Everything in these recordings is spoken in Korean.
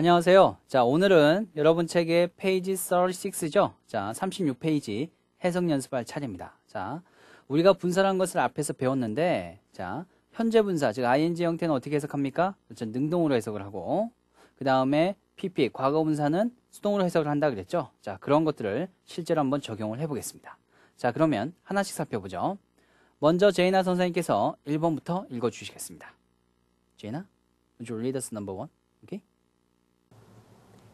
안녕하세요. 자, 오늘은 여러분 책의 페이지 36죠. 자, 36페이지 해석 연습할 차례입니다. 자, 우리가 분사라 것을 앞에서 배웠는데, 자, 현재 분사, 즉 ing 형태는 어떻게 해석합니까? 그렇죠. 능동으로 해석을 하고, 그 다음에 pp, 과거 분사는 수동으로 해석을 한다 그랬죠. 자, 그런 것들을 실제로 한번 적용을 해보겠습니다. 자, 그러면 하나씩 살펴보죠. 먼저 제이나 선생님께서 1번부터 읽어주시겠습니다. 제이나, would you read us number one? Okay.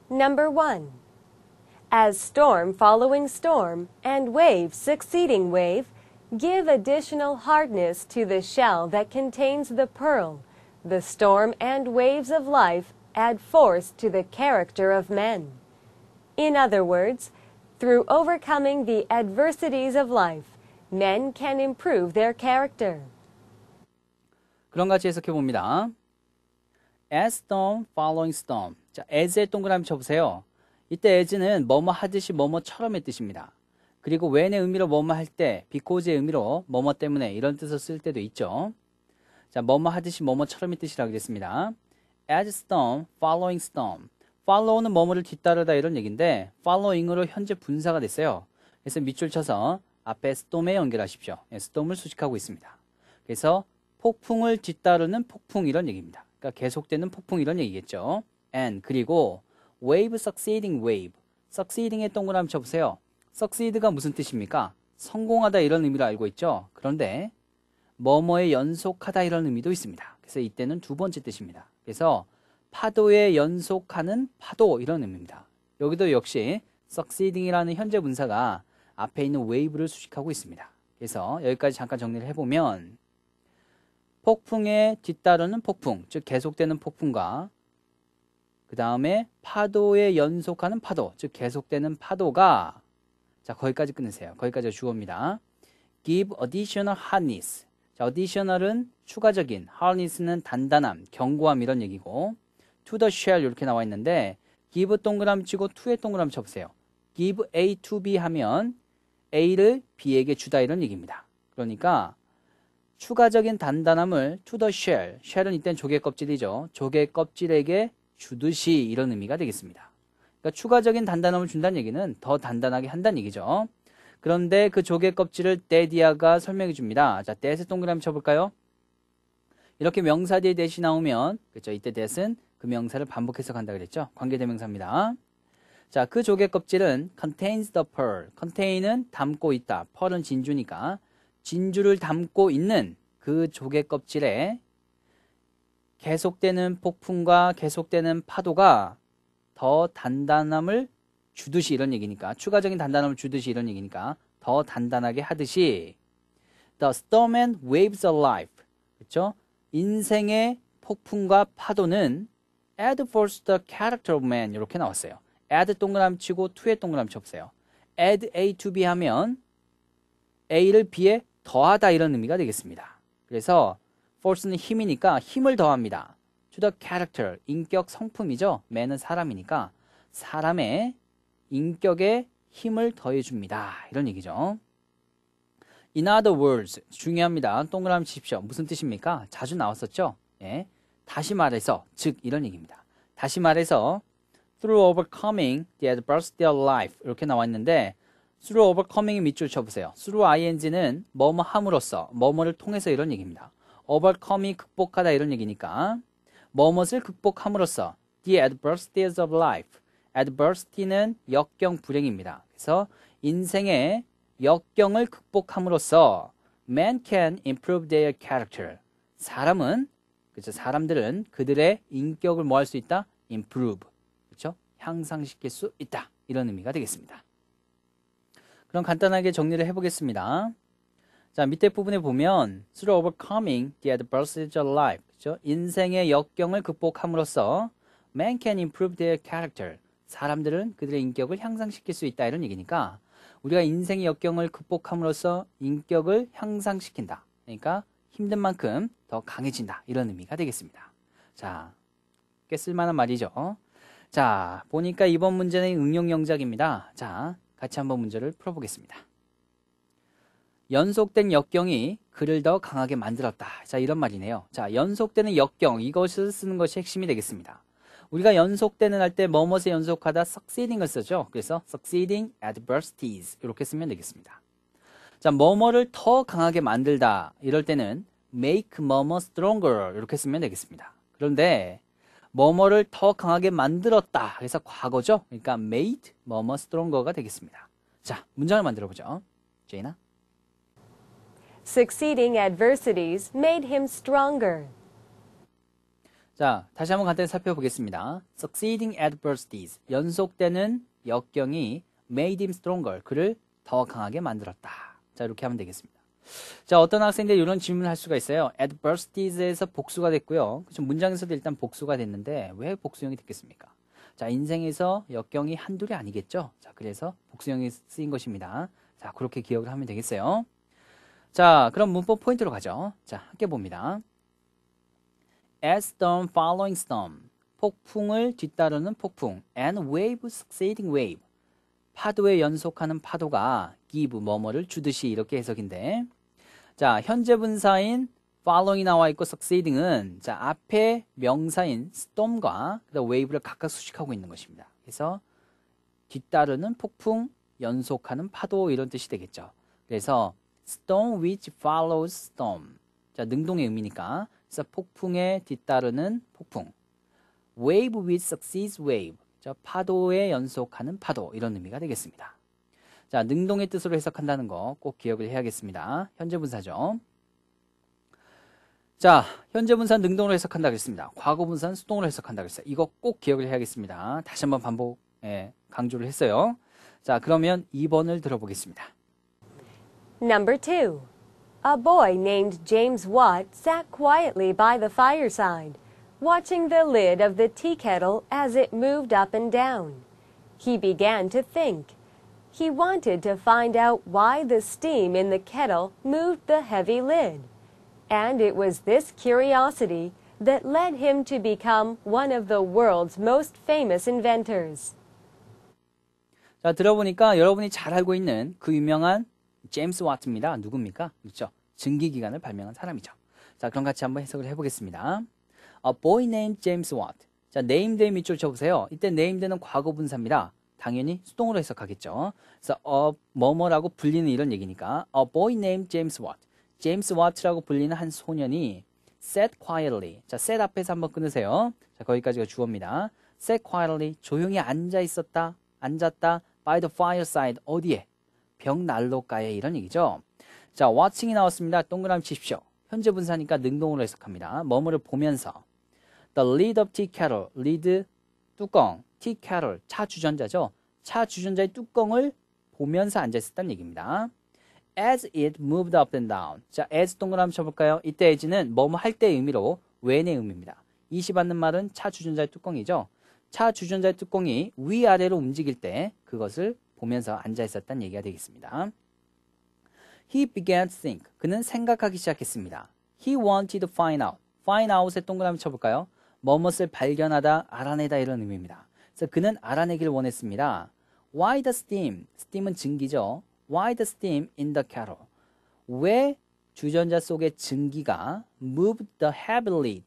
Number 1. As storm following storm and wave succeeding wave give additional hardness to the shell that contains the pearl, the storm and waves of life add force to the character of men. In other words, through overcoming the adversities of life, men can improve their character. 그런 같이 해석해 봅니다. As storm following storm. 자, as에 동그라미 쳐보세요. 이때 as는 뭐뭐 하듯이 뭐뭐처럼의 뜻입니다. 그리고 when의 의미로 뭐뭐 할때 because의 의미로 뭐뭐 때문에 이런 뜻을 쓸 때도 있죠. 자, 뭐뭐 하듯이 뭐뭐처럼의 뜻이라고 그랬습니다. as storm, following storm. follow는 뭐뭐를 뒤따르다 이런 얘기인데 following으로 현재 분사가 됐어요. 그래서 밑줄 쳐서 앞에 storm에 연결하십시오. 예, storm을 수식하고 있습니다. 그래서 폭풍을 뒤따르는 폭풍 이런 얘기입니다. 그러니까 계속되는 폭풍 이런 얘기겠죠. and 그리고 wave succeeding wave succeeding의 동그라미 쳐보세요. succeed가 무슨 뜻입니까? 성공하다 이런 의미로 알고 있죠. 그런데 뭐뭐의 연속하다 이런 의미도 있습니다. 그래서 이때는 두 번째 뜻입니다. 그래서 파도에 연속하는 파도 이런 의미입니다. 여기도 역시 succeeding이라는 현재 문사가 앞에 있는 wave를 수식하고 있습니다. 그래서 여기까지 잠깐 정리를 해보면 폭풍에 뒤따르는 폭풍, 즉 계속되는 폭풍과 그 다음에 파도에 연속하는 파도, 즉 계속되는 파도가 자 거기까지 끊으세요. 거기까지 주어입니다. Give additional hardness. 자, additional은 추가적인, hardness는 단단함, 견고함 이런 얘기고 to the shell 이렇게 나와 있는데 give 동그라미 치고 to에 동그라미 쳐보세요. give A to B 하면 A를 B에게 주다 이런 얘기입니다. 그러니까 추가적인 단단함을 to the shell, shell은 이땐 조개 껍질이죠. 조개 껍질에게 주듯이 이런 의미가 되겠습니다. 그러니까 추가적인 단단함을 준다는 얘기는 더 단단하게 한다는 얘기죠. 그런데 그 조개 껍질을 데디아가 설명해 줍니다. 자, 데스 동그라미 쳐볼까요? 이렇게 명사 뒤에 대시 나오면 그죠 이때 대신 그 명사를 반복해서 간다 그랬죠. 관계대명사입니다. 자, 그 조개 껍질은 contains the pearl. contain은 담고 있다. pearl은 진주니까 진주를 담고 있는 그 조개 껍질에 계속되는 폭풍과 계속되는 파도가 더 단단함을 주듯이 이런 얘기니까 추가적인 단단함을 주듯이 이런 얘기니까 더 단단하게 하듯이 The storm and waves of life 그렇죠? 인생의 폭풍과 파도는 add force the character of man 이렇게 나왔어요. add 동그라미 치고 to에 동그라미 쳐보세요. add a to b 하면 a를 b에 더하다 이런 의미가 되겠습니다. 그래서 force는 힘이니까 힘을 더합니다. to the character, 인격 성품이죠. man은 사람이니까 사람의 인격에 힘을 더해줍니다. 이런 얘기죠. In other words, 중요합니다. 동그라미 치십시오. 무슨 뜻입니까? 자주 나왔었죠? 예. 다시 말해서, 즉 이런 얘기입니다. 다시 말해서, through overcoming the adverse their life 이렇게 나왔는데 through overcoming이 밑줄 쳐보세요. through ing는 뭐뭐 함으로써, 뭐뭐를 통해서 이런 얘기입니다. overcome이 극복하다 이런 얘기니까 뭐뭇을 극복함으로써 the adversities of life adversity는 역경 불행입니다. 그래서 인생의 역경을 극복함으로써 man can improve their character. 사람은 그렇죠. 사람들은 그들의 인격을 뭐 할 수 있다? improve. 그렇죠? 향상시킬 수 있다. 이런 의미가 되겠습니다. 그럼 간단하게 정리를 해 보겠습니다. 자, 밑에 부분에 보면 through overcoming the adversities of life. 그죠? 인생의 역경을 극복함으로써 man can improve their character. 사람들은 그들의 인격을 향상시킬 수 있다 이런 얘기니까 우리가 인생의 역경을 극복함으로써 인격을 향상시킨다. 그러니까 힘든 만큼 더 강해진다. 이런 의미가 되겠습니다. 자, 꽤 쓸만한 말이죠. 자, 보니까 이번 문제는 응용 영작입니다. 자, 같이 한번 문제를 풀어보겠습니다. 연속된 역경이 그를 더 강하게 만들었다. 자, 이런 말이네요. 자, 연속되는 역경, 이것을 쓰는 것이 핵심이 되겠습니다. 우리가 연속되는 할때 뭐뭐에 연속하다 succeeding을 쓰죠. 그래서 succeeding adversities 이렇게 쓰면 되겠습니다. 자, 뭐뭐를 더 강하게 만들다 이럴 때는 make 뭐뭐 stronger 이렇게 쓰면 되겠습니다. 그런데 뭐뭐를 더 강하게 만들었다. 그래서 과거죠. 그러니까 made 뭐뭐 stronger 가 되겠습니다. 자, 문장을 만들어 보죠. 제이나. Succeeding adversities made him stronger. 자, 다시 한번 간단히 살펴보겠습니다. Succeeding adversities, 연속되는 역경이 made him stronger, 그를 더 강하게 만들었다. 자, 이렇게 하면 되겠습니다. 자, 어떤 학생들 이런 질문을 할 수가 있어요. adversities에서 복수가 됐고요. 그렇 문장에서도 일단 복수가 됐는데 왜 복수형이 됐겠습니까? 자, 인생에서 역경이 한둘이 아니겠죠? 자, 그래서 복수형이 쓰인 것입니다. 자, 그렇게 기억을 하면 되겠어요. 자, 그럼 문법 포인트로 가죠. 자, 함께 봅니다. As storm following storm. 폭풍을 뒤따르는 폭풍. And wave succeeding wave. 파도에 연속하는 파도가 give 뭐뭐를 주듯이 이렇게 해석인데 자, 현재 분사인 following이 나와 있고 succeeding은 자, 앞에 명사인 storm과 wave를 각각 수식하고 있는 것입니다. 그래서 뒤따르는 폭풍, 연속하는 파도 이런 뜻이 되겠죠. 그래서 storm which follows storm. 자, 능동의 의미니까. 그래서 폭풍에 뒤따르는 폭풍. wave which succeeds wave. 자, 파도에 연속하는 파도. 이런 의미가 되겠습니다. 자, 능동의 뜻으로 해석한다는 거 꼭 기억을 해야겠습니다. 현재 분사죠. 자, 현재 분산 능동으로 해석한다 그랬습니다. 과거 분산 수동으로 해석한다 그랬어요. 이거 꼭 기억을 해야겠습니다. 다시 한번 반복, 예, 강조를 했어요. 자, 그러면 2번을 들어보겠습니다. Number 2. A boy named James Watt sat quietly by the fireside, watching the lid of the tea kettle as it moved up and down. He began to think. He wanted to find out why the steam in the kettle moved the heavy lid. And it was this curiosity that led him to become one of the world's most famous inventors. 자, 들어보니까 여러분이 잘 알고 있는 그 유명한 제임스 와트입니다. 누굽니까? 그렇죠. 증기기관을 발명한 사람이죠. 자, 그럼 같이 한번 해석을 해보겠습니다. A boy named James Watt. 자, named 밑줄 쳐보세요. 이때 named는 과거 분사입니다. 당연히 수동으로 해석하겠죠. 그래서 어, 뭐뭐라고 불리는 이런 얘기니까 A boy named James Watt. 제임스 와트라고 불리는 한 소년이 sat quietly. 자, sat 앞에서 한번 끊으세요. 자, 거기까지가 주어입니다. sat quietly. 조용히 앉아 있었다. 앉았다. by the fireside. 어디에? 벽난로가에 이런 얘기죠. 자, watching이 나왔습니다. 동그라미 치십시오. 현재 분사니까 능동으로 해석합니다. 뭐뭐를 보면서 the lead of tea kettle, lead 뚜껑, tea kettle 차 주전자죠. 차 주전자의 뚜껑을 보면서 앉아 있었다는 얘기입니다. as it moved up and down. 자, as 동그라미 쳐볼까요? 이때 as는 뭐뭐 할 때의 의미로 when의 의미입니다. 이시 받는 말은 차 주전자의 뚜껑이죠. 차 주전자의 뚜껑이 위아래로 움직일 때 그것을 보면서 앉아 있었단 얘기가 되겠습니다. He began to think. 그는 생각하기 시작했습니다. He wanted to find out. find out에 동그라미 쳐볼까요? 뭐뭇을 발견하다, 알아내다 이런 의미입니다. 그래서 그는 알아내기를 원했습니다. Why the steam? steam은 증기죠. Why the steam in the kettle? 왜 주전자 속의 증기가 m o v e the heavy lid?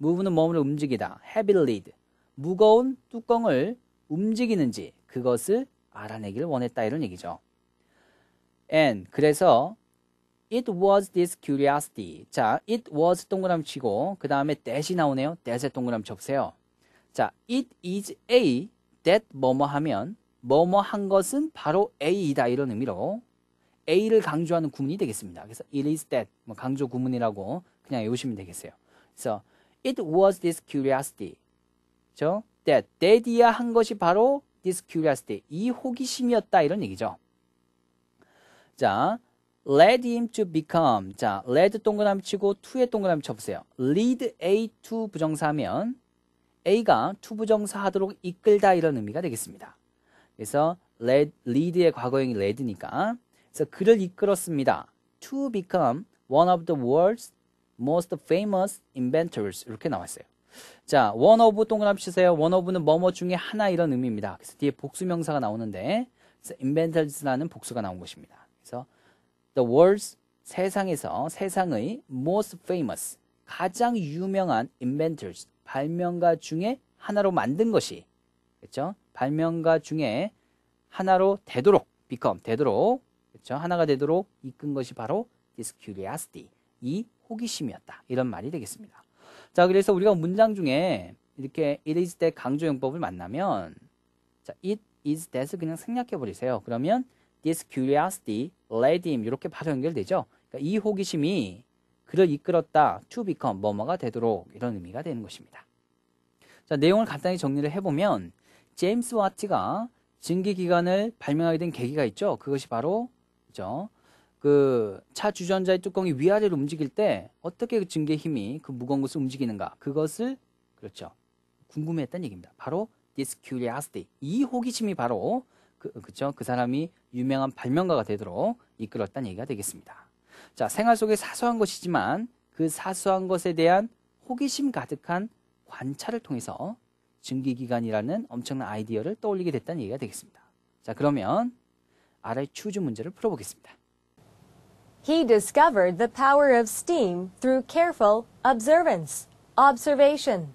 move는 몸을 움직이다. heavy lid. 무거운 뚜껑을 움직이는지 그것을 알아내기를 원했다 이런 얘기죠. And 그래서 It was this curiosity. 자, it was 동그라미 치고 그 다음에 that이 나오네요. that에 동그라미 접세요. 자, it is a that 뭐뭐 하면 뭐뭐 한 것은 바로 a이다 이런 의미로 a를 강조하는 구문이 되겠습니다. 그래서 it is that 뭐 강조 구문이라고 그냥 외우시면 되겠어요. 그래서 it was this curiosity. 죠? that that이야 한 것이 바로 this curiosity. 이 호기심이었다 이런 얘기죠. 자, led him to become. 자, led 동그라미 치고 to에 동그라미 쳐보세요. lead A to 부정사면 A가 to 부정사 하도록 이끌다 이런 의미가 되겠습니다. 그래서 led, lead의 과거형이 led니까. 그래서 그를 이끌었습니다. to become one of the world's most famous inventors 이렇게 나왔어요. 자, o n 브 동그라미 치세요. o n 브는 뭐뭐 중에 하나 이런 의미입니다. 그래서 뒤에 복수명사가 나오는데 i n v e n t o r s 라는 복수가 나온 것입니다. 그래서 the world's 세상에서 세상의 most famous 가장 유명한 inventors 발명가 중에 하나로 만든 것이 그렇죠? 발명가 중에 하나로 되도록 become 되도록 그렇죠? 하나가 되도록 이끈 것이 바로 this curiosity 이 호기심이었다 이런 말이 되겠습니다. 자, 그래서 우리가 문장 중에 이렇게 it is that 강조용법을 만나면 자, it is that 그냥 생략해 버리세요. 그러면 this curiosity led him 이렇게 바로 연결되죠. 그러니까 이 호기심이 그를 이끌었다 to become 뭐뭐가 되도록 이런 의미가 되는 것입니다. 자, 내용을 간단히 정리를 해보면 제임스 와트가 증기 기관을 발명하게 된 계기가 있죠. 그것이 바로 그죠? 그차 주전자의 뚜껑이 위아래로 움직일 때 어떻게 그 증기의 힘이 그 무거운 것을 움직이는가 그것을 그렇죠 궁금해했던 얘기입니다. 바로 this curiosity 이 호기심이 바로 그 그죠 그 사람이 유명한 발명가가 되도록 이끌었다는 얘기가 되겠습니다. 자 생활 속의 사소한 것이지만 그 사소한 것에 대한 호기심 가득한 관찰을 통해서 증기기관이라는 엄청난 아이디어를 떠올리게 됐다는 얘기가 되겠습니다. 자 그러면 아래 추주 문제를 풀어보겠습니다. He discovered the power of steam through careful observance, observation.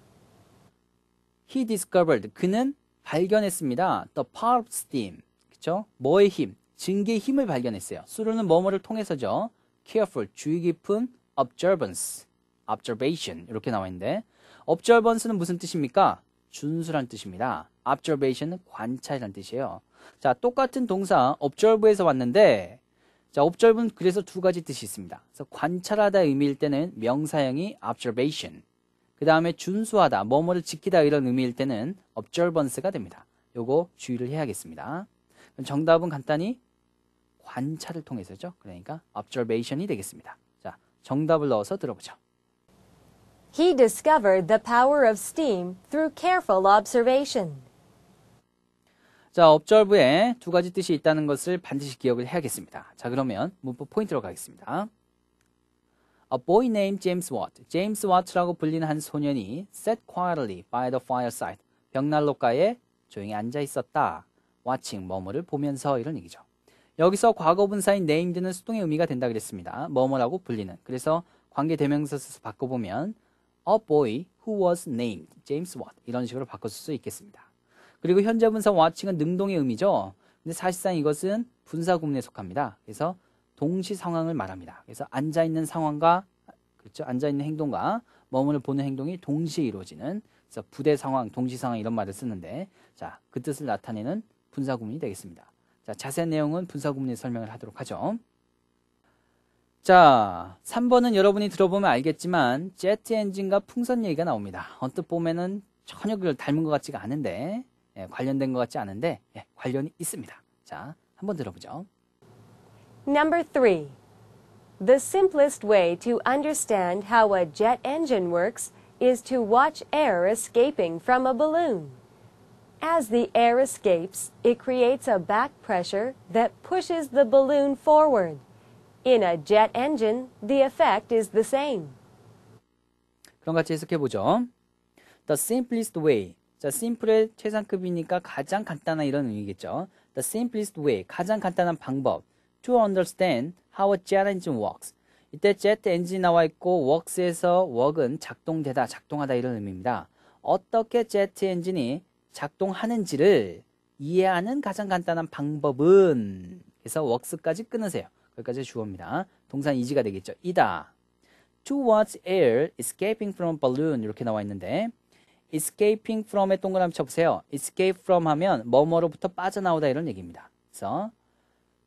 He discovered, 그는 발견했습니다. The power of steam, 그쵸? 뭐의 힘, 증기의 힘을 발견했어요. 수로는 뭐뭐를 통해서죠. careful, 주의 깊은 observance, observation 이렇게 나와 있는데 observance는 무슨 뜻입니까? 준수란 뜻입니다. observation은 관찰이란 뜻이에요. 자, 똑같은 동사 observe에서 왔는데 자, observe는 그래서 두 가지 뜻이 있습니다. 그래서 관찰하다 의미일 때는 명사형이 observation. 그 다음에 준수하다, 뭐뭐를 지키다 이런 의미일 때는 observance가 됩니다. 요거 주의를 해야겠습니다. 정답은 간단히 관찰을 통해서죠. 그러니까 observation이 되겠습니다. 자, 정답을 넣어서 들어보죠. He discovered the power of steam through careful observation. 자, 업절부에 두 가지 뜻이 있다는 것을 반드시 기억을 해야겠습니다. 자, 그러면 문법 포인트로 가겠습니다. A boy named James Watt, James Watt라고 불리는 한 소년이 sat quietly by the fireside, 벽난로가에 조용히 앉아 있었다. watching, 머머를 보면서 이런 얘기죠. 여기서 과거 분사인 named는 수동의 의미가 된다 그랬습니다. 머머라고 불리는. 그래서 관계 대명사 써서 바꿔보면 a boy who was named James Watt 이런 식으로 바꿔쓸 수 있겠습니다. 그리고 현재 분사 와칭은 능동의 의미죠. 근데 사실상 이것은 분사 구문에 속합니다. 그래서 동시 상황을 말합니다. 그래서 앉아 있는 상황과 그렇죠? 앉아 있는 행동과 머물을 보는 행동이 동시에 이루어지는 그래서 부대 상황, 동시 상황 이런 말을 쓰는데 자, 그 뜻을 나타내는 분사 구문이 되겠습니다. 자, 자세한 내용은 분사 구문에 설명을 하도록 하죠. 자, 3번은 여러분이 들어보면 알겠지만 제트 엔진과 풍선 얘기가 나옵니다. 언뜻 보면은 전혀 그걸 닮은 것 같지가 않은데 관련된 것 같지 않은데 예, 관련이 있습니다. 자, 한번 들어보죠. Number three. The simplest way to understand how a jet engine works is to watch air escaping from a balloon. As the air escapes, it creates a back pressure that pushes the balloon forward. In a jet engine, the effect is the same. 그럼 같이 해석해 보죠. The simplest way 자, simple의 최상급이니까 가장 간단한 이런 의미겠죠. The simplest way, 가장 간단한 방법. To understand how a jet engine works. 이때 jet engine 나와 있고 works에서 work은 작동되다, 작동하다 이런 의미입니다. 어떻게 jet 엔진이 작동하는지를 이해하는 가장 간단한 방법은 그래서 works까지 끊으세요. 여기까지 주어입니다. 동산 이지가 되겠죠. 이다. Towards air escaping from a balloon 이렇게 나와 있는데 escaping from에 동그라미 쳐보세요. escape from 하면 뭐뭐로부터 빠져나오다 이런 얘기입니다. 그래서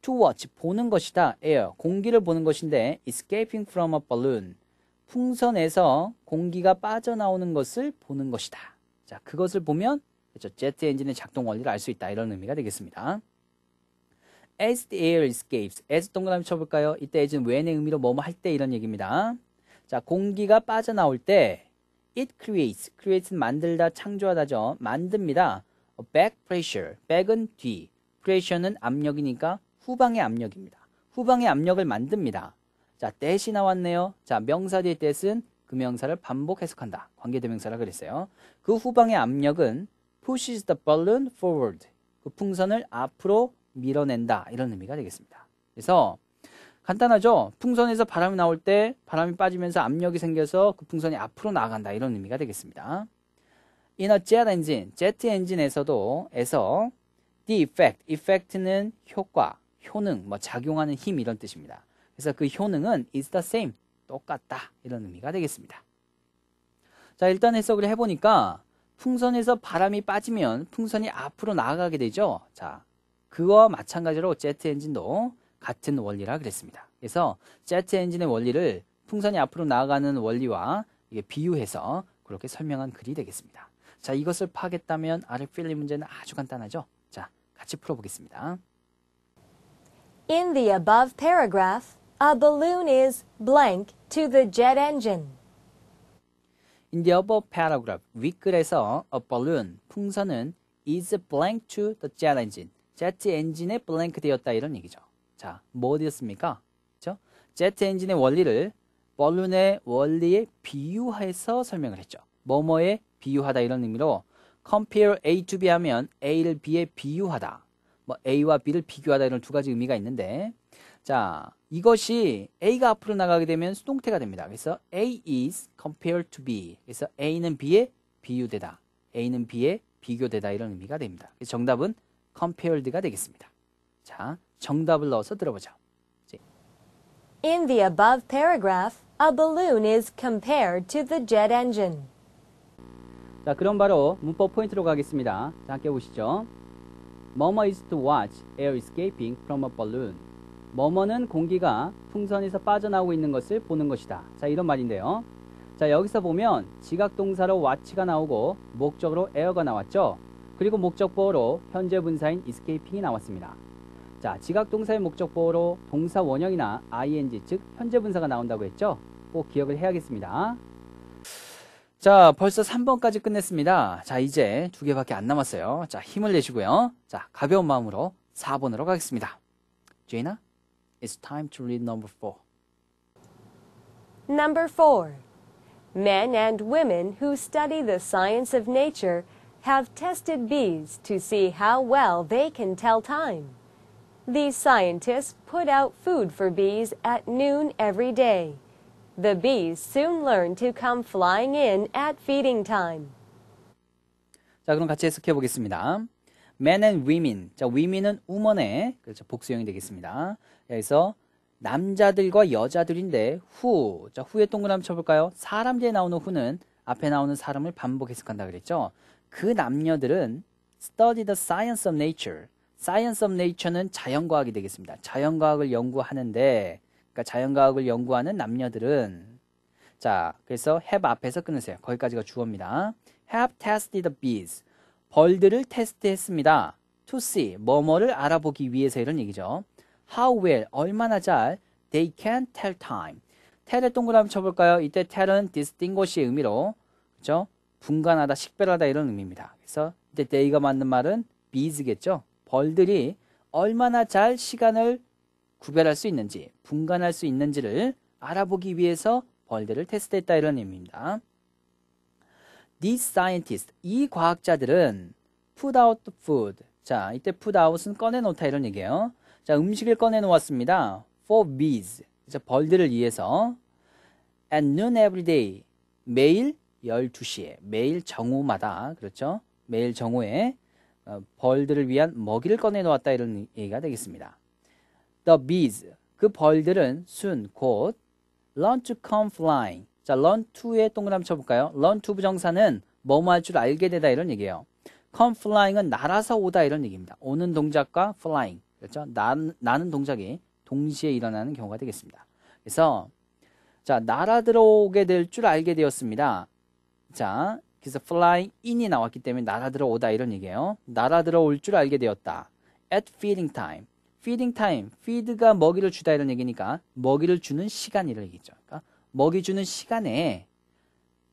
to watch 보는 것이다. air 공기를 보는 것인데 escaping from a balloon 풍선에서 공기가 빠져나오는 것을 보는 것이다. 자, 그것을 보면 그 제트 엔진의 작동 원리를 알 수 있다. 이런 의미가 되겠습니다. as the air escapes. as 동그라미 쳐볼까요? 이때 as는 when의 의미로 뭐뭐 할 때 이런 얘기입니다. 자, 공기가 빠져나올 때 it creates, creates는 만들다, 창조하다죠. 만듭니다. 어, back pressure, back은 뒤, pressure는 압력이니까 후방의 압력입니다. 후방의 압력을 만듭니다. 자, 대시 나왔네요. 자, 명사 뒤에 뜻은 그 명사를 반복 해석한다. 관계대명사라 그랬어요. 그 후방의 압력은 pushes the balloon forward. 그 풍선을 앞으로 밀어낸다. 이런 의미가 되겠습니다. 그래서 간단하죠? 풍선에서 바람이 나올 때 바람이 빠지면서 압력이 생겨서 그 풍선이 앞으로 나아간다. 이런 의미가 되겠습니다. In a jet engine, 제트 엔진에서도, 에서, the effect, effect는 효과, 효능, 뭐 작용하는 힘 이런 뜻입니다. 그래서 그 효능은 is the same, 똑같다. 이런 의미가 되겠습니다. 자, 일단 해석을 해보니까 풍선에서 바람이 빠지면 풍선이 앞으로 나아가게 되죠. 자, 그와 마찬가지로 제트 엔진도 같은 원리라 그랬습니다. 그래서 제트 엔진의 원리를 풍선이 앞으로 나아가는 원리와 이게 비유해서 그렇게 설명한 글이 되겠습니다. 자, 이것을 파겠다면 아르 필리 문제는 아주 간단하죠. 자, 같이 풀어보겠습니다. In the above paragraph, a balloon is blank to the jet engine. In the above paragraph, 윗글에서 a balloon, 풍선은 is blank to the jet engine, jet 엔진에 blank 되었다 이런 얘기죠. 자, 뭐 어디였습니까? 그죠? 제트 엔진의 원리를 벌룬의 원리에 비유해서 설명을 했죠. 뭐뭐에 비유하다 이런 의미로 compare A to B 하면 A를 B에 비유하다. 뭐 A와 B를 비교하다 이런 두 가지 의미가 있는데 자, 이것이 A가 앞으로 나가게 되면 수동태가 됩니다. 그래서 A is compared to B. 그래서 A는 B에 비유되다. A는 B에 비교되다 이런 의미가 됩니다. 정답은 compared가 되겠습니다. 자, 정답을 넣어서 들어보죠. In the above paragraph, a balloon is compared to the jet engine. 자, 그럼 바로 문법 포인트로 가겠습니다. 자, 함께 보시죠. 머머 is to watch air escaping from a balloon. 머머는 공기가 풍선에서 빠져나오고 있는 것을 보는 것이다. 자, 이런 말인데요. 자, 여기서 보면 지각동사로 watch가 나오고 목적으로 air가 나왔죠. 그리고 목적보로 현재 분사인 escaping이 나왔습니다. 자, 지각 동사의 목적보로 동사 원형이나 ing 즉 현재 분사가 나온다고 했죠? 꼭 기억을 해야겠습니다. 자, 벌써 3번까지 끝냈습니다. 자, 이제 두 개밖에 안 남았어요. 자, 힘을 내시고요. 자, 가벼운 마음으로 4번으로 가겠습니다. Jaina, it's time to read number 4. Number 4. Men and women who study the science of nature have tested bees to see how well they can tell time. These scientists put out food for bees at noon every day. The bees soon learn to come flying in at feeding time. 자, 그럼 같이 해석해 보겠습니다. men and women. 자, women은 woman의 그렇죠, 복수형이 되겠습니다. 여기서 남자들과 여자들인데 who. 자, who의 동그라미 쳐볼까요? 사람 뒤에 나오는 who는 앞에 나오는 사람을 반복 해석한다 그랬죠. 그 남녀들은 study the science of nature. Science of n a t u r e 는 자연과학이 되겠습니다. 자연과학을 연구하는데 그러니까 자연과학을 연구하는 남녀들은 자, 그래서 have 앞에서 끊으세요. 거기까지가 주어입니다. have tested bees. 벌들을 테스트했습니다. to see, 뭐뭐를 알아보기 위해서 이런 얘기죠. how well, 얼마나 잘 they can tell time. tell을 동그라미 쳐볼까요? 이때 tell은 distinguish의 의미로 그죠? 분간하다, 식별하다 이런 의미입니다. 그래서 이때 they가 맞는 말은 bees겠죠? 벌들이 얼마나 잘 시간을 구별할 수 있는지, 분간할 수 있는지를 알아보기 위해서 벌들을 테스트했다 이런 의미입니다. These scientists, 이 과학자들은 put out the food. 자, 이때 put out은 꺼내놓다 이런 얘기예요. 자, 음식을 꺼내놓았습니다. For bees, 자, 벌들을 위해서. At noon every day, 매일 12시에, 매일 정오마다, 그렇죠? 매일 정오에 어, 벌들을 위한 먹이를 꺼내 놓았다 이런 얘기가 되겠습니다. The bees 그 벌들은 순곧 learn to come flying 자 learn to의 동그라미 쳐볼까요? learn to 부정사는 뭐뭐 할 줄 알게 되다 이런 얘기예요. come flying은 날아서 오다 이런 얘기입니다. 오는 동작과 flying 그렇죠? 나, 나는 동작이 동시에 일어나는 경우가 되겠습니다. 그래서 자 날아 들어오게 될 줄 알게 되었습니다. 자 그래서 fly in이 나왔기 때문에 날아들어 오다 이런 얘기예요. 날아들어 올줄 알게 되었다. at feeding time. feeding time. feed가 먹이를 주다 이런 얘기니까 먹이를 주는 시간이라 는 얘기죠. 그러니까 먹이 주는 시간에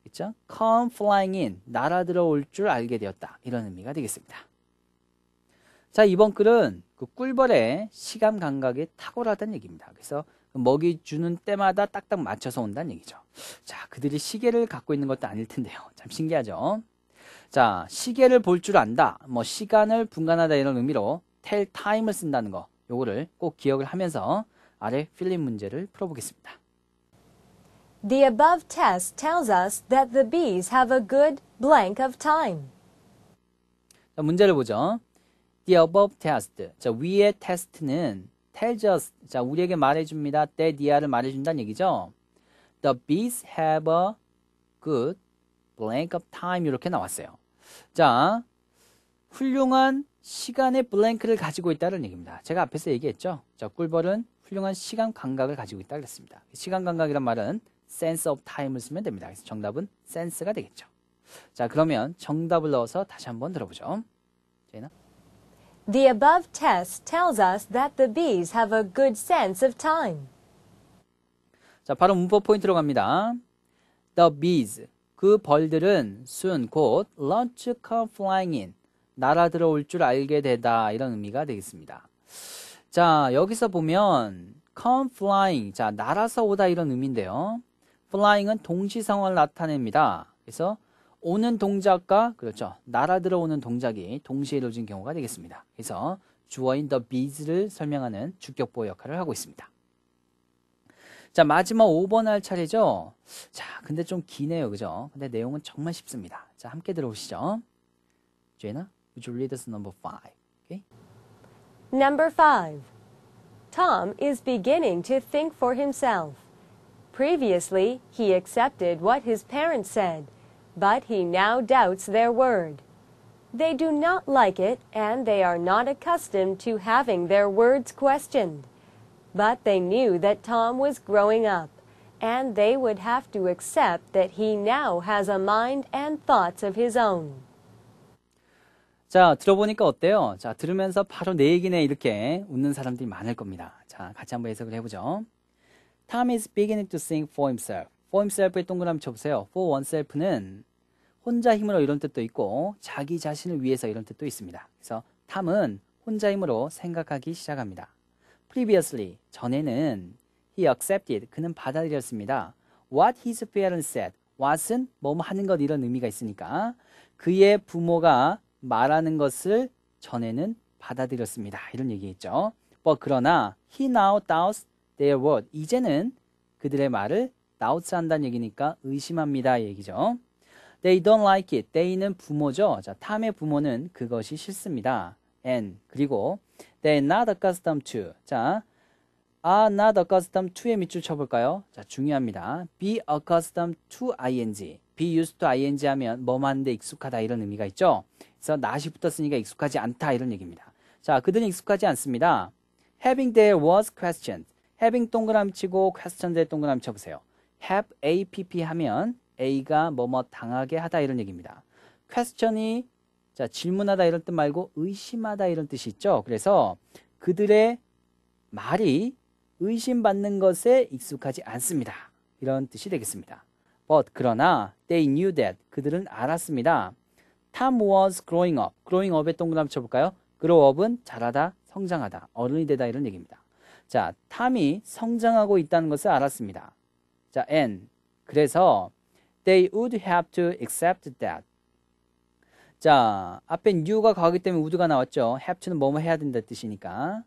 그죠? come flying in. 날아들어 올줄 알게 되었다. 이런 의미가 되겠습니다. 자, 이번 글은 그 꿀벌의 시간 감각이 탁월하다는 얘기입니다. 그래서 먹이 주는 때마다 딱딱 맞춰서 온다는 얘기죠. 자, 그들이 시계를 갖고 있는 것도 아닐 텐데요. 참 신기하죠. 자, 시계를 볼 줄 안다. 뭐 시간을 분간하다 이런 의미로 tell time을 쓴다는 거. 요거를 꼭 기억을 하면서 아래 필립 문제를 풀어보겠습니다. The above test tells us that the bees have a good blank of time. 자, 문제를 보죠. The above test. 자, 위의 테스트는 tells us 자 우리에게 말해줍니다. t h e 를 말해준다는 얘기죠. The bees have a good blank of time 이렇게 나왔어요. 자 훌륭한 시간의 블랭크를 가지고 있다는 얘기입니다. 제가 앞에서 얘기했죠. 자 꿀벌은 훌륭한 시간 감각을 가지고 있다 그랬습니다. 시간 감각이란 말은 sense of time을 쓰면 됩니다. 그래서 정답은 sense가 되겠죠. 자 그러면 정답을 넣어서 다시 한번 들어보죠. 제이나 The above test tells us that the bees have a good sense of time. 자, 바로 문법 포인트로 갑니다. The bees, 그 벌들은 soon 곧 launch come flying in, 날아들어올 줄 알게 되다 이런 의미가 되겠습니다. 자, 여기서 보면 come flying, 자, 날아서 오다 이런 의미인데요. flying은 동시성어를 나타냅니다. 그래서 오는 동작과 그렇죠. 날아들어오는 동작이 동시에 이루어진 경우가 되겠습니다. 그래서 주어인 the bees를 설명하는 주격보호 역할을 하고 있습니다. 자, 마지막 5번 할 차례죠. 자, 근데 좀 기네요. 그죠? 근데 내용은 정말 쉽습니다. 자, 함께 들어오시죠. Jenna, would you read us number 5? Okay? Number 5. Tom is beginning to think for himself. Previously, he accepted what his parents said. but he now doubts their word. They do not like it, and they are not accustomed to having their words questioned. But they knew that Tom was growing up, and they would have to accept that he now has a mind and thoughts of his own. 자, 들어보니까 어때요? 자, 들으면서 바로 내 얘기네 이렇게 웃는 사람들이 많을 겁니다. 자, 같이 한번 해석을 해보죠. Tom is beginning to think for himself. for himself의 동그라미 쳐보세요. for oneself는 혼자 힘으로 이런 뜻도 있고 자기 자신을 위해서 이런 뜻도 있습니다. 그래서 탐은 혼자 힘으로 생각하기 시작합니다. previously, 전에는 he accepted, 그는 받아들였습니다. what his parents said, what은 뭐뭐 하는 것 이런 의미가 있으니까 그의 부모가 말하는 것을 전에는 받아들였습니다. 이런 얘기했죠 b 그러나 he now doubts their word, 이제는 그들의 말을 나우츠 한다는 얘기니까 의심합니다. 얘기죠. They don't like it. They는 부모죠. 자, 탐의 부모는 그것이 싫습니다. And 그리고 t h e y not accustomed to. 자, are not accustomed to에 밑줄 쳐볼까요? 자, 중요합니다. be accustomed to ing. be used to ing 하면 뭐만데 익숙하다 이런 의미가 있죠. 그래서 not이 붙었으니까 익숙하지 않다 이런 얘기입니다. 자, 그들은 익숙하지 않습니다. having there was questioned. having 동그라미 치고 questioned 동그라미 쳐보세요. have app 하면 a가 뭐뭐 당하게 하다 이런 얘기입니다. question이 자, 질문하다 이런 뜻 말고 의심하다 이런 뜻이 있죠. 그래서 그들의 말이 의심받는 것에 익숙하지 않습니다. 이런 뜻이 되겠습니다. But 그러나 they knew that 그들은 알았습니다. Tom was growing up. growing up에 동그라미 쳐볼까요? grow up은 자라다, 성장하다, 어른이 되다 이런 얘기입니다. 자, 탐이 성장하고 있다는 것을 알았습니다. 자, and. 그래서 they would have to accept that. 자, 앞에 you가 가기 때문에 would가 나왔죠. have to는 뭐뭐 해야 된다 뜻이니까.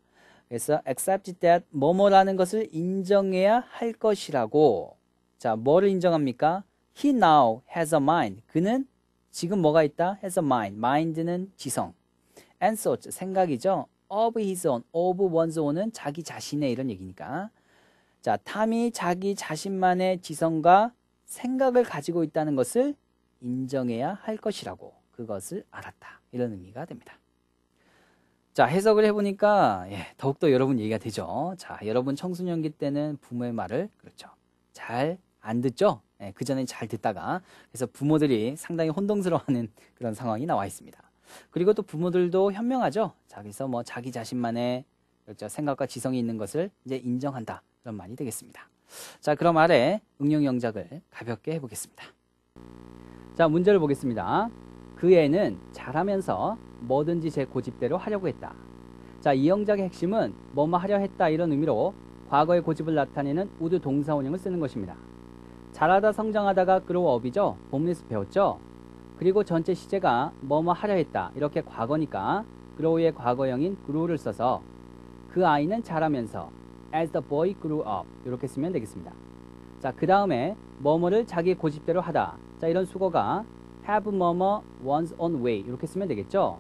그래서 accept that 뭐뭐라는 것을 인정해야 할 것이라고. 자, 뭐를 인정합니까? He now has a mind. 그는 지금 뭐가 있다? has a mind. mind는 지성. and thoughts 생각이죠. of his own, of one's own은 자기 자신의 이런 얘기니까. 자, 탐이 자기 자신만의 지성과 생각을 가지고 있다는 것을 인정해야 할 것이라고 그것을 알았다. 이런 의미가 됩니다. 자, 해석을 해보니까 예, 더욱더 여러분 얘기가 되죠. 자, 여러분 청소년기 때는 부모의 말을 그렇죠. 잘 안 듣죠? 예, 그 전에 잘 듣다가 그래서 부모들이 상당히 혼동스러워하는 그런 상황이 나와 있습니다. 그리고 또 부모들도 현명하죠. 자, 그래서 뭐 자기 자신만의 그렇죠. 생각과 지성이 있는 것을 이제 인정한다. 그런 말이 되겠습니다. 자, 그럼 아래 응용 영작을 가볍게 해보겠습니다. 자, 문제를 보겠습니다. 그 애는 잘하면서 뭐든지 제 고집대로 하려고 했다. 자, 이 영작의 핵심은 뭐뭐 하려 했다 이런 의미로 과거의 고집을 나타내는 우드 동사원형을 쓰는 것입니다. 잘하다 성장하다가 끌어와 업이죠. 봄리스 배웠죠. 그리고 전체 시제가 뭐뭐 하려 했다 이렇게 과거니까 그로우의 과거형인 그로우를 써서 그 아이는 자라면서 as the boy grew up 이렇게 쓰면 되겠습니다. 자, 그 다음에 뭐뭐를 자기 고집대로 하다. 자, 이런 수거가 have 뭐뭐 one's own way 이렇게 쓰면 되겠죠.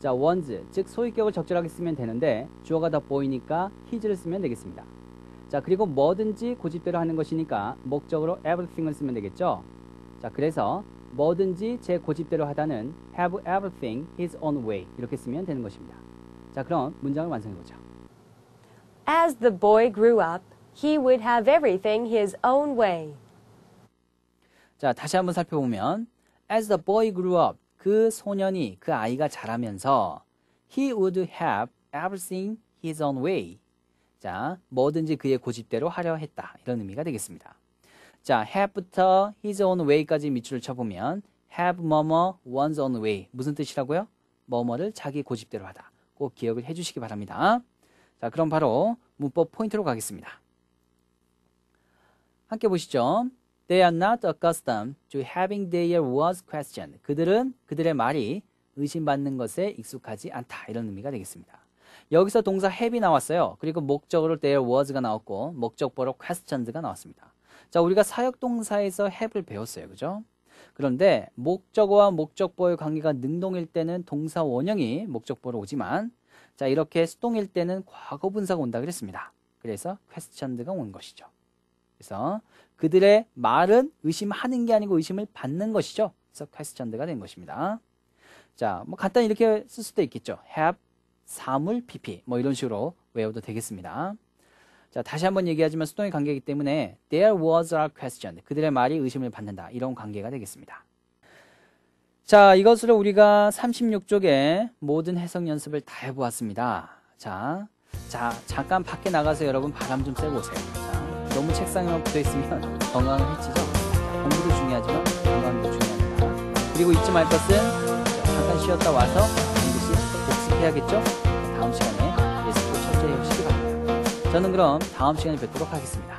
자, one's 즉 소유격을 적절하게 쓰면 되는데 주어가 더 보이니까 his를 쓰면 되겠습니다. 자, 그리고 뭐든지 고집대로 하는 것이니까 목적으로 everything을 쓰면 되겠죠. 자, 그래서 뭐든지 제 고집대로 하다는 have everything his own way 이렇게 쓰면 되는 것입니다. 자, 그럼 문장을 완성해 보죠. As the boy grew up, he would have everything his own way. 자, 다시 한번 살펴보면 as the boy grew up, 그 소년이 그 아이가 자라면서 he would have everything his own way. 자, 뭐든지 그의 고집대로 하려 했다. 이런 의미가 되겠습니다. 자, have부터 his own way까지 밑줄을 쳐보면 have 뭐뭐 one's own way 무슨 뜻이라고요? 뭐뭐를 자기 고집대로 하다. 꼭 기억을 해주시기 바랍니다. 자, 그럼 바로 문법 포인트로 가겠습니다. 함께 보시죠. They are not accustomed to having their words questioned. 그들은 그들의 말이 의심받는 것에 익숙하지 않다. 이런 의미가 되겠습니다. 여기서 동사 have이 나왔어요. 그리고 목적으로 their was가 나왔고 목적보로 q u e s t i o n e 가 나왔습니다. 자, 우리가 사역동사에서 have를 배웠어요. 그죠? 그런데 목적어와 목적보의 관계가 능동일 때는 동사 원형이 목적보로 오지만 자, 이렇게 수동일 때는 과거 분사가 온다 그랬습니다. 그래서 퀘스천드가온 것이죠. 그래서 그들의 말은 의심하는 게 아니고 의심을 받는 것이죠. 그래서 퀘스천드가된 것입니다. 자, 뭐 간단히 이렇게 쓸 수도 있겠죠. have, 사물, pp 뭐 이런 식으로 외워도 되겠습니다. 자, 다시 한번 얘기하지만 수동의 관계이기 때문에 there was a question. 그들의 말이 의심을 받는다. 이런 관계가 되겠습니다. 자, 이것으로 우리가 36쪽에 모든 해석 연습을 다 해보았습니다. 자, 자, 잠깐 밖에 나가서 여러분 바람 좀 쐬고 오세요. 자, 너무 책상에만 붙어있으면 건강을 해치죠. 공부도 중요하지만 건강도 중요합니다. 그리고 잊지 말 것은 잠깐 쉬었다 와서 반드시 복습해야겠죠? 다음 시간에 예습도 철저히 하시기 바랍니다. 저는 그럼 다음 시간에 뵙도록 하겠습니다.